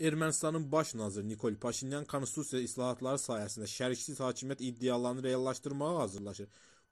Ermənistanın baş naziri Nikol Paşinyan konstitusiya islahatları sayəsində şərəksiz hakimiyyət iddialarını reallaşdırmağa hazırlaşır.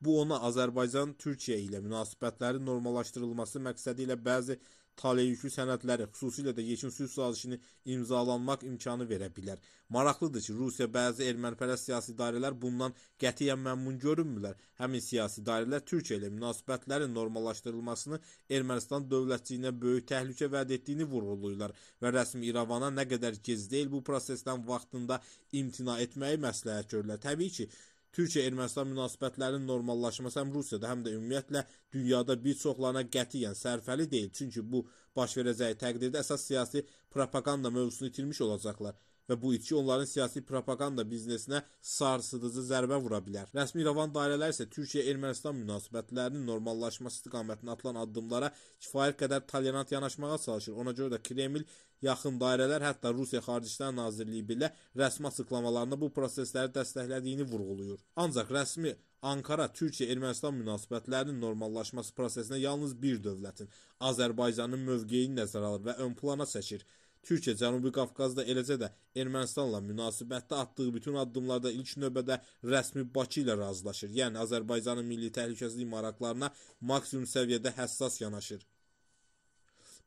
Bu ona Azərbaycan-Türkiyə ilə münasibətlərin normallaşdırılması məqsədi ilə bəzi taleyyüklü sənədləri, xüsusilə də Yekin sülh sazişini imzalanmaq imkanı verə bilər. Maraqlıdır ki, Rusiya bəzi ermənipərəst siyasi dairələr bundan qətiyyən məmnun görünmürlər. Həmin siyasi dairələr Türkiyə ilə münasibətlərin normallaşdırılmasını Ermənistan dövlətçiliyinə böyük təhlükə vəd etdiyini vurğulayırlar və rəsmi İrəvana nə qədər gec deyil bu prosesdən vaxtında imtina etməyi məsləhət görürlər. Təbii ki, Türkiyə-Ermənistan münasibətlərinin normallaşması həm Rusiyada, həm də ümumiyyətlə dünyada bir çoxlarına qətiyyən sərfəli deyil. Çünki bu baş verəcəyi təqdirdə əsas siyasi propaganda mövzusunu itirmiş olacaqlar və bu itki onların siyasi propaganda biznesinə sarsıdıcı zərbə vura bilər. Rəsmi İrəvan dairələri isə Türkiyə-Ermənistan münasibətlərinin normallaşması istiqamətində atılan addımlara kifayət qədər tolerant yanaşmağa çalışır. Ona görə də Kreml yaxın dairələr, hətta Rusiya Xarici İşlər Nazirliyi belə rəsmi açıqlamalarında bu prosesləri dəstəklədiyini vurğuluyur. Ancaq rəsmi Ankara Türkiyə-Ermənistan münasibətlərinin normallaşması prosesinə yalnız bir dövlətin, Azərbaycanın mövqeyini nəzərə alır və ön plana çəkir. Türkiyə Cənubi Qafqazda eləcə də Ermənistanla münasibətdə atdığı bütün addımlarda ilk növbədə rəsmi Bakı ilə razılaşır. Yəni Azərbaycanın milli təhlükəsizlik maraqlarına maksimum səviyyədə həssas yanaşır.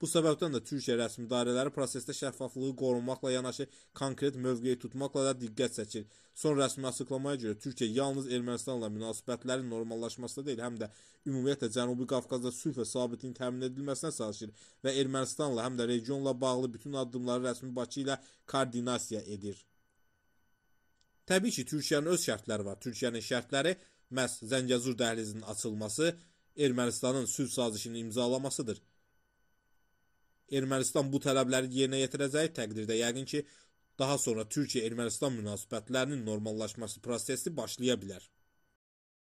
Bu səbəbdən də Türkiyə rəsmi dairələri prosesdə şəffaflığı qorunmaqla yanaşı konkret mövqeyi tutmaqla da diqqət çəkir. Son rəsmi açıqlamaya görə Türkiyə yalnız Ermənistanla münasibətlərin normallaşmasında deyil, həm də ümumiyyətlə Cənubi Qafqazda sülh və sabitliyin təmin edilməsinə çalışır və Ermənistanla həm də regionla bağlı bütün addımları rəsmi Bakı ilə koordinasiya edir. Təbii ki, Türkiyənin öz şərtləri var. Türkiyənin şərtləri məhz Zəngəzur dəhlizinin açılması, Ermənistanın sülh sazişini imzalamasıdır. Ermənistan bu tələbləri yerinə yetirəcəyi təqdirdə yəqin ki, daha sonra Türkiyə-Ermənistan münasibətlərinin normallaşması prosesi başlaya bilər.